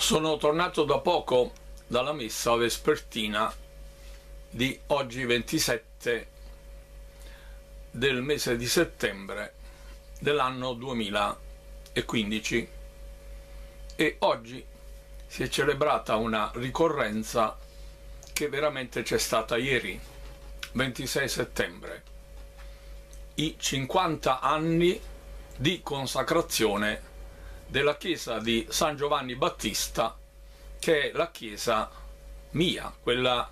Sono tornato da poco dalla messa vespertina di oggi 27 del mese di settembre dell'anno 2015 e oggi si è celebrata una ricorrenza che veramente c'è stata ieri, 26 settembre, i 50 anni di consacrazione della chiesa di San Giovanni Battista, che è la chiesa mia, quella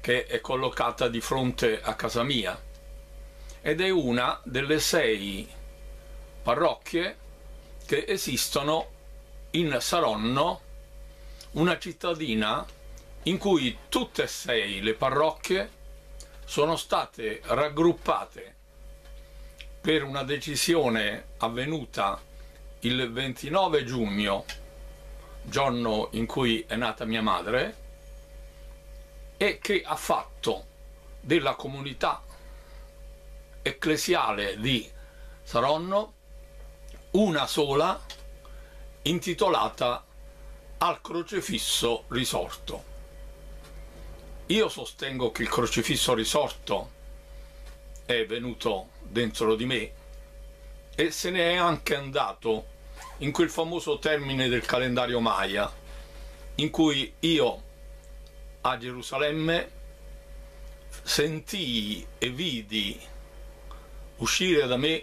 che è collocata di fronte a casa mia ed è una delle sei parrocchie che esistono in Saronno, una cittadina in cui tutte e sei le parrocchie sono state raggruppate per una decisione avvenuta il 29 giugno, giorno in cui è nata mia madre, e che ha fatto della comunità ecclesiale di Saronno una sola intitolata al crocifisso risorto. Io sostengo che il crocifisso risorto è venuto dentro di me e se ne è anche andato in quel famoso termine del calendario Maya, in cui io a Gerusalemme sentii e vidi uscire da me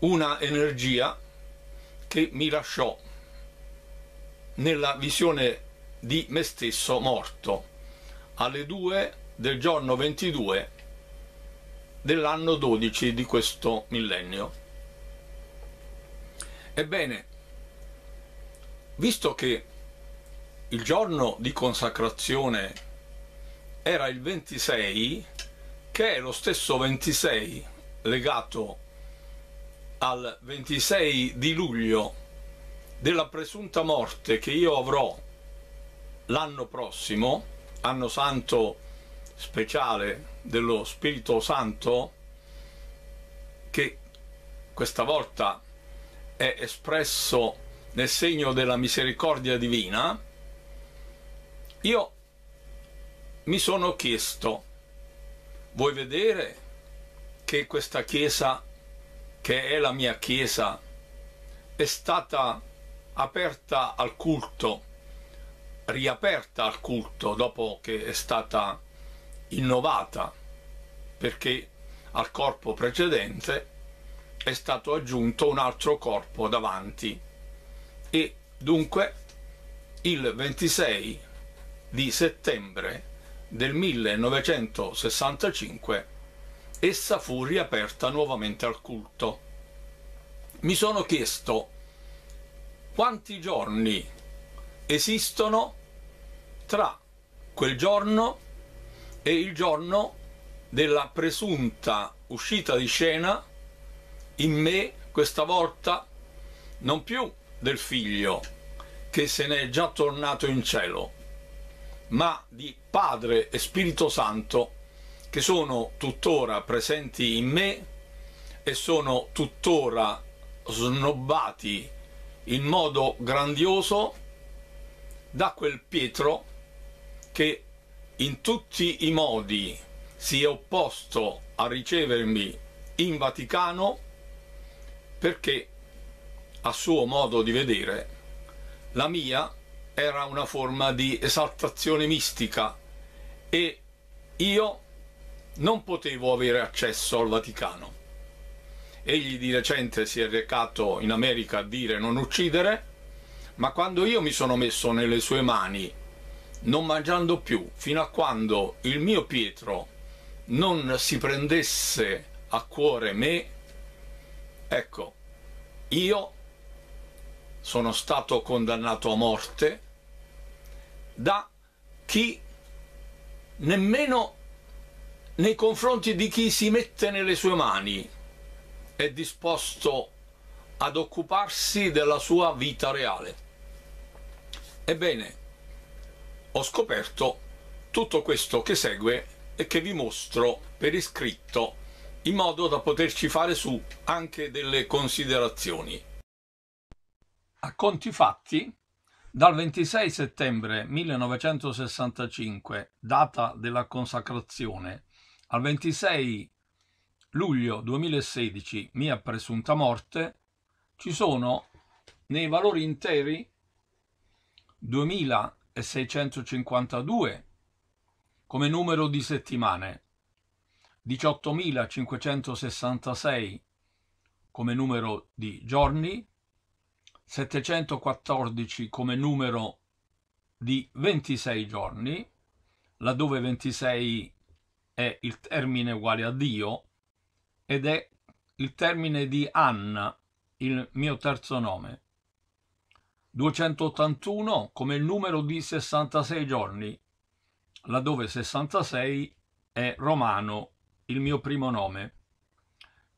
una energia che mi lasciò nella visione di me stesso morto alle 2 del giorno 22 dell'anno 12 di questo millennio. Ebbene, visto che il giorno di consacrazione era il 26, che è lo stesso 26 legato al 26 di luglio della presunta morte che io avrò l'anno prossimo, anno santo speciale dello Spirito Santo, che questa volta è espresso nel segno della misericordia divina, io mi sono chiesto, vuoi vedere che questa Chiesa, che è la mia Chiesa, è stata aperta al culto, riaperta al culto dopo che è stata innovata, perché al corpo precedente è stato aggiunto un altro corpo davanti e dunque il 26 di settembre del 1965 essa fu riaperta nuovamente al culto. Mi sono chiesto quanti giorni esistono tra quel giorno e il giorno della presunta uscita di scena in me questa volta non più del figlio che se n'è già tornato in cielo, ma di Padre e Spirito Santo che sono tuttora presenti in me e sono tuttora snobbati in modo grandioso da quel Pietro che in tutti i modi si è opposto a ricevermi in Vaticano perché a suo modo di vedere la mia era una forma di esaltazione mistica e io non potevo avere accesso al Vaticano. Egli di recente si è recato in America a dire non uccidere, ma quando io mi sono messo nelle sue mani, non mangiando più, fino a quando il mio Pietro non si prendesse a cuore me, Ecco, io sono stato condannato a morte da chi nemmeno nei confronti di chi si mette nelle sue mani è disposto ad occuparsi della sua vita reale. Ebbene, ho scoperto tutto questo che segue e che vi mostro per iscritto in modo da poterci fare su anche delle considerazioni. A conti fatti, dal 26 settembre 1965, data della consacrazione, al 26 luglio 2016, mia presunta morte, ci sono nei valori interi 2652 come numero di settimane 18.566 come numero di giorni, 714 come numero di 26 giorni, laddove 26 è il termine uguale a Dio ed è il termine di Anna, il mio terzo nome. 281 come numero di 66 giorni, laddove 66 è romano il mio primo nome.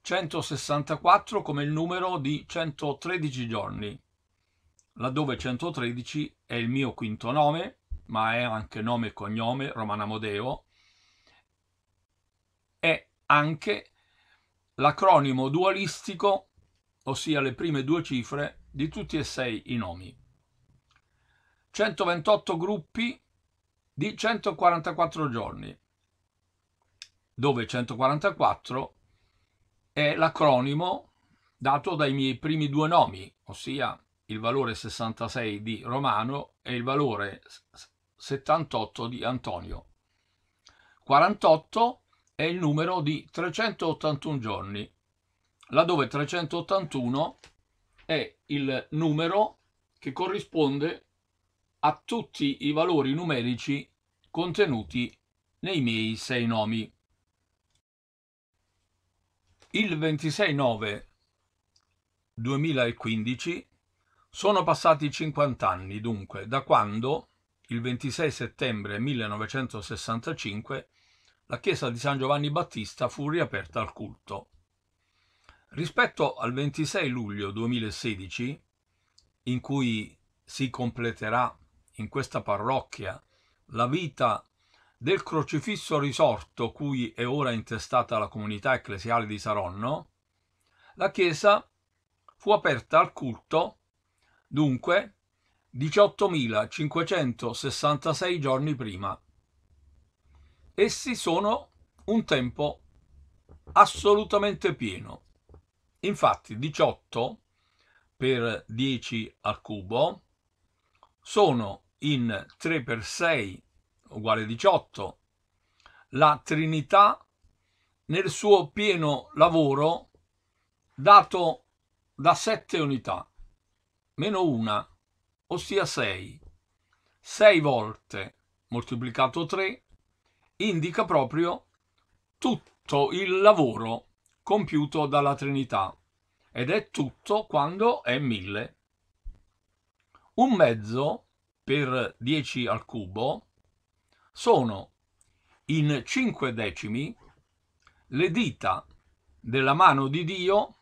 164 come il numero di 113 giorni, laddove 113 è il mio quinto nome, ma è anche nome e cognome, Romana Modeo, è anche l'acronimo dualistico, ossia le prime due cifre di tutti e sei i nomi. 128 gruppi di 144 giorni, dove 144 è l'acronimo dato dai miei primi due nomi, ossia il valore 66 di Romano e il valore 78 di Antonio. 48 è il numero di 381 giorni, laddove 381 è il numero che corrisponde a tutti i valori numerici contenuti nei miei sei nomi. Il 26 9 2015 sono passati 50 anni dunque da quando, il 26 settembre 1965, la chiesa di San Giovanni Battista fu riaperta al culto. Rispetto al 26 luglio 2016, in cui si completerà in questa parrocchia la vita del crocifisso risorto cui è ora intestata la comunità ecclesiale di Saronno, la chiesa fu aperta al culto, dunque, 18.566 giorni prima. Essi sono un tempo assolutamente pieno. Infatti 18 per 10 al cubo sono in 3 per 6 uguale 18. La Trinità nel suo pieno lavoro dato da 7 unità, meno 1, ossia 6. 6 volte moltiplicato 3 indica proprio tutto il lavoro compiuto dalla Trinità ed è tutto quando è 1000. Un mezzo per 10 al cubo sono in cinque decimi le dita della mano di Dio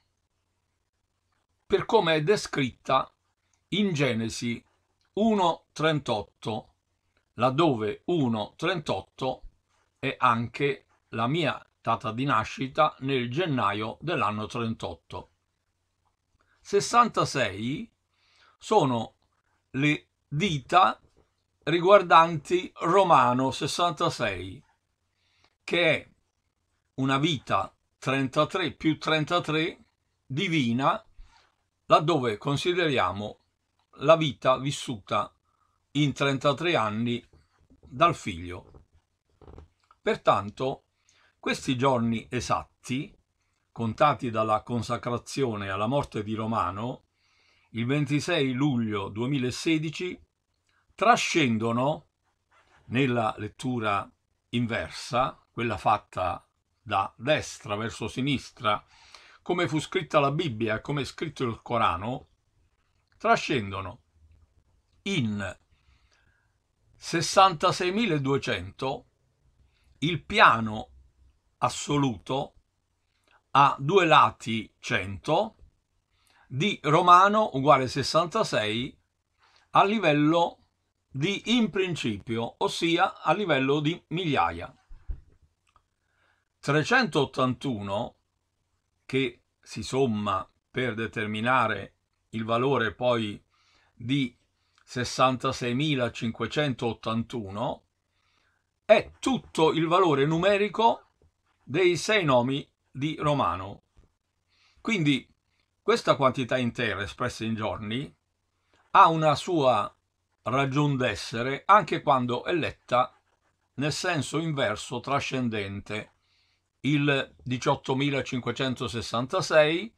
per come è descritta in Genesi 1.38, laddove 1.38 è anche la mia data di nascita nel gennaio dell'anno 38. 66 sono le dita riguardanti Romano 66, che è una vita 33 più 33 divina, laddove consideriamo la vita vissuta in 33 anni dal figlio. Pertanto, questi giorni esatti, contati dalla consacrazione alla morte di Romano, il 26 luglio 2016 trascendono nella lettura inversa, quella fatta da destra verso sinistra, come fu scritta la Bibbia, come è scritto il Corano, trascendono in 66.200 il piano assoluto a due lati 100 di Romano uguale 66 a livello di in principio, ossia a livello di migliaia. 381, che si somma per determinare il valore poi di 66.581, è tutto il valore numerico dei sei nomi di Romano. Quindi questa quantità intera espressa in giorni ha una sua ragion d'essere anche quando è letta nel senso inverso trascendente, il 18.566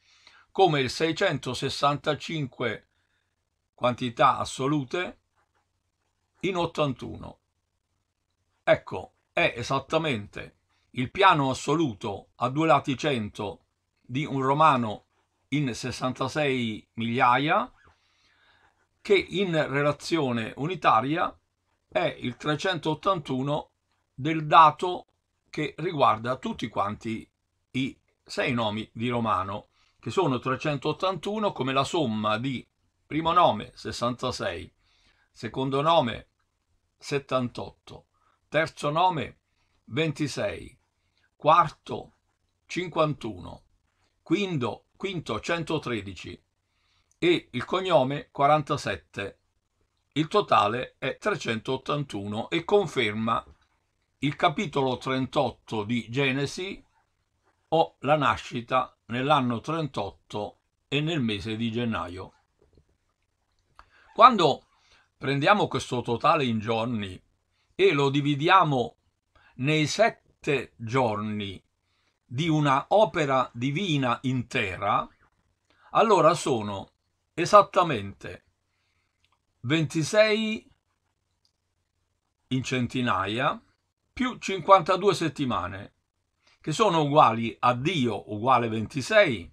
come il 665 quantità assolute in 81. Ecco, è esattamente il piano assoluto a due lati 100 di un romano in 66 migliaia che in relazione unitaria è il 381 del dato che riguarda tutti quanti i sei nomi di Romano, che sono 381 come la somma di primo nome 66, secondo nome 78, terzo nome 26, quarto 51, quinto, quinto 113, e il cognome 47. Il totale è 381 e conferma il capitolo 38 di Genesi o la nascita nell'anno 38 e nel mese di gennaio. Quando prendiamo questo totale in giorni e lo dividiamo nei sette giorni di una opera divina intera, allora sono esattamente 26 in centinaia più 52 settimane, che sono uguali a Dio uguale 26,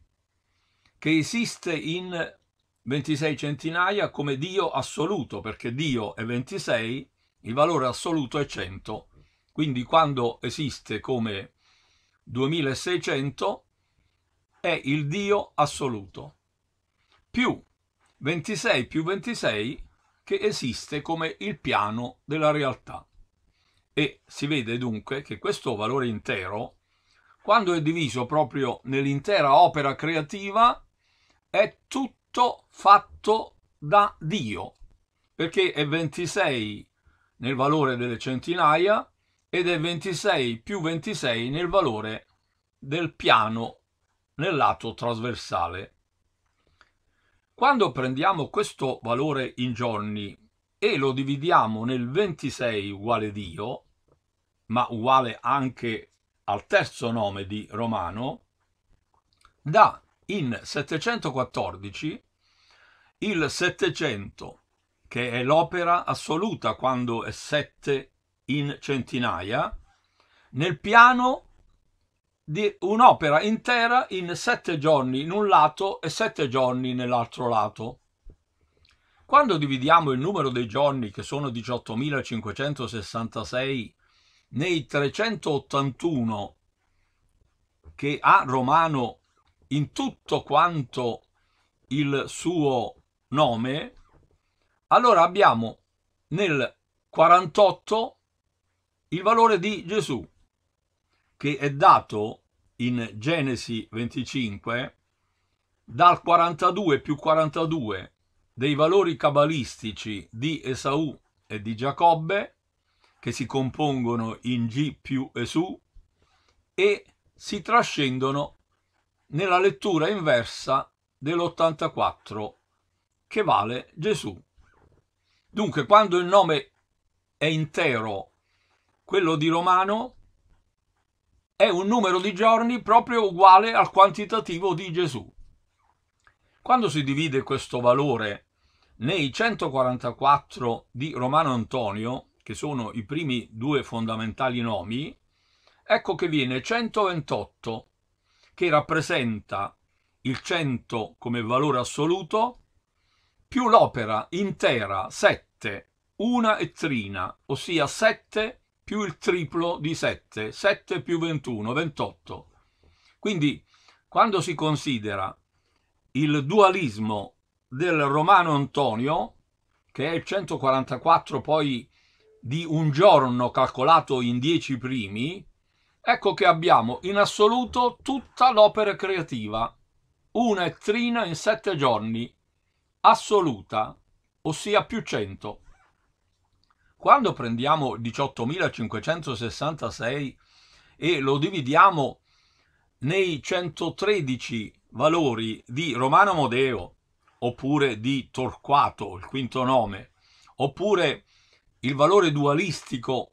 che esiste in 26 centinaia come Dio assoluto, perché Dio è 26, il valore assoluto è 100. Quindi quando esiste come 2600 è il Dio assoluto, più 26 più 26 che esiste come il piano della realtà. E si vede dunque che questo valore intero, quando è diviso proprio nell'intera opera creativa, è tutto fatto da Dio, perché è 26 nel valore delle centinaia ed è 26 più 26 nel valore del piano nel lato trasversale. Quando prendiamo questo valore in giorni e lo dividiamo nel 26 uguale Dio, ma uguale anche al terzo nome di Romano, dà in 714 il 700, che è l'opera assoluta quando è 7 in centinaia, nel piano di un'opera intera in sette giorni in un lato e sette giorni nell'altro lato. Quando dividiamo il numero dei giorni, che sono 18.566, nei 381 che ha Romano in tutto quanto il suo nome, allora abbiamo nel 48 il valore di Gesù, che è dato in Genesi 25 dal 42 più 42 dei valori cabalistici di Esaù e di Giacobbe, che si compongono in G più Esù, e si trascendono nella lettura inversa dell'84, che vale Gesù. Dunque, quando il nome è intero, quello di Romano è un numero di giorni proprio uguale al quantitativo di Gesù. Quando si divide questo valore nei 144 di Romano Antonio, che sono i primi due fondamentali nomi, ecco che viene 128, che rappresenta il 100 come valore assoluto, più l'opera intera 7, una e trina, ossia 7 più il triplo di 7, 7 più 21, 28. Quindi quando si considera il dualismo del Romano Antonio, che è il 144 poi di un giorno calcolato in 10 primi, ecco che abbiamo in assoluto tutta l'opera creativa, una trina in 7 giorni, assoluta, ossia più 100. Quando prendiamo 18.566 e lo dividiamo nei 113 valori di Romano Modeo, oppure di Torquato, il quinto nome, oppure il valore dualistico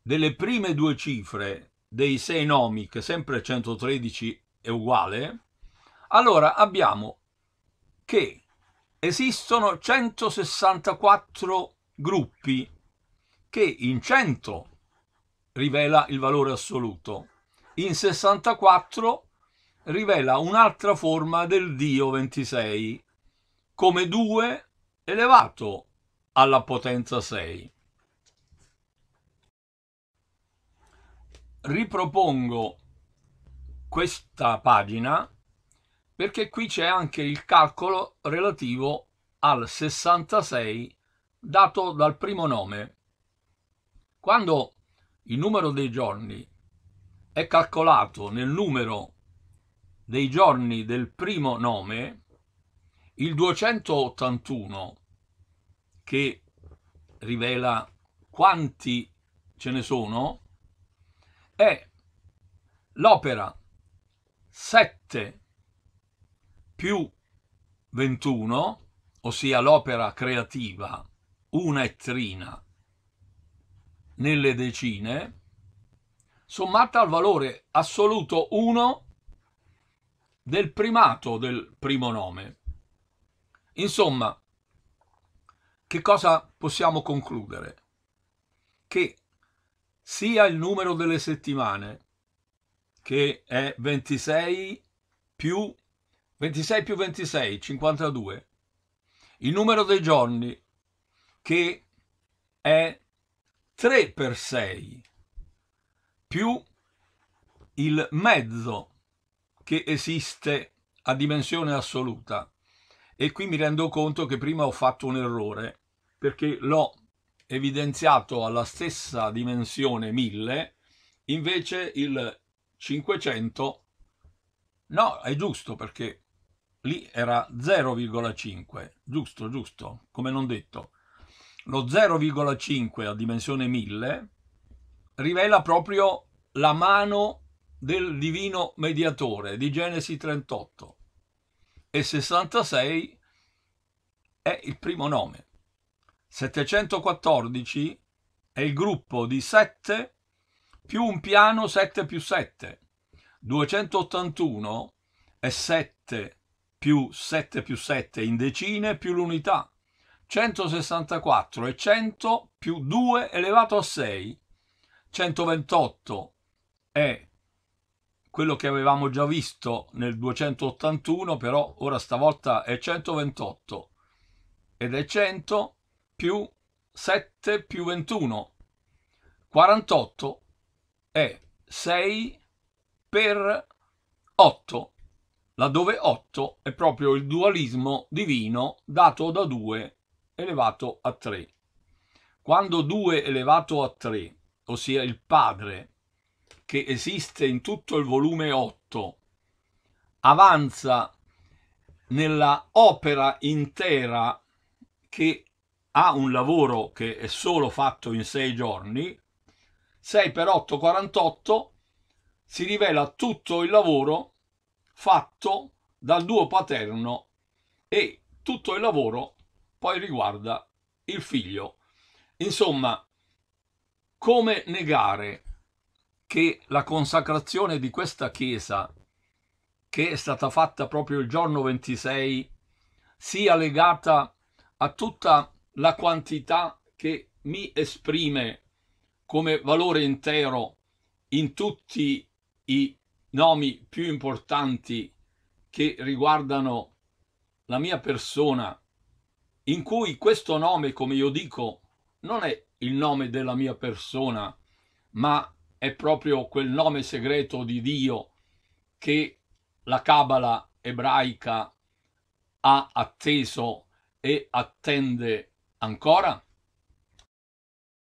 delle prime due cifre dei sei nomi, che sempre 113 è uguale, allora abbiamo che esistono 164 gruppi che in 100 rivela il valore assoluto, in 64 rivela un'altra forma del Dio 26, come 2 elevato alla potenza 6. Ripropongo questa pagina perché qui c'è anche il calcolo relativo al 66 dato dal primo nome quando il numero dei giorni è calcolato nel numero dei giorni del primo nome, il 281 che rivela quanti ce ne sono è l'opera 7 più 21, ossia l'opera creativa, una ettrina nelle decine, sommata al valore assoluto 1 del primato del primo nome. Insomma, che cosa possiamo concludere? Che sia il numero delle settimane, che è 26 più 26 più 26, 52, il numero dei giorni, che è 3 per 6 più il mezzo che esiste a dimensione assoluta. E qui mi rendo conto che prima ho fatto un errore, perché l'ho evidenziato alla stessa dimensione 1000, invece il 500, no, è giusto perché lì era 0,5, giusto, giusto, come non detto. Lo 0,5 a dimensione 1000 rivela proprio la mano del divino mediatore di Genesi 38 e 66 è il primo nome. 714 è il gruppo di 7 più un piano 7 più 7. 281 è 7 più 7 più 7 in decine più l'unità. 164 e 100 più 2 elevato a 6, 128 è quello che avevamo già visto nel 281, però ora stavolta è 128 ed è 100 più 7 più 21, 48 è 6 per 8, laddove 8 è proprio il dualismo divino dato da 2 elevato a 3. Quando 2 elevato a 3, ossia il padre, che esiste in tutto il volume 8, avanza nella opera intera che ha un lavoro che è solo fatto in 6 giorni, 6 per 8, 48, si rivela tutto il lavoro fatto dal duo paterno e tutto il lavoro poi riguarda il figlio. Insomma, come negare che la consacrazione di questa chiesa, che è stata fatta proprio il giorno 26, sia legata a tutta la quantità che mi esprime come valore intero in tutti i nomi più importanti che riguardano la mia persona in cui questo nome, come io dico, non è il nome della mia persona, ma è proprio quel nome segreto di Dio che la Cabala ebraica ha atteso e attende ancora?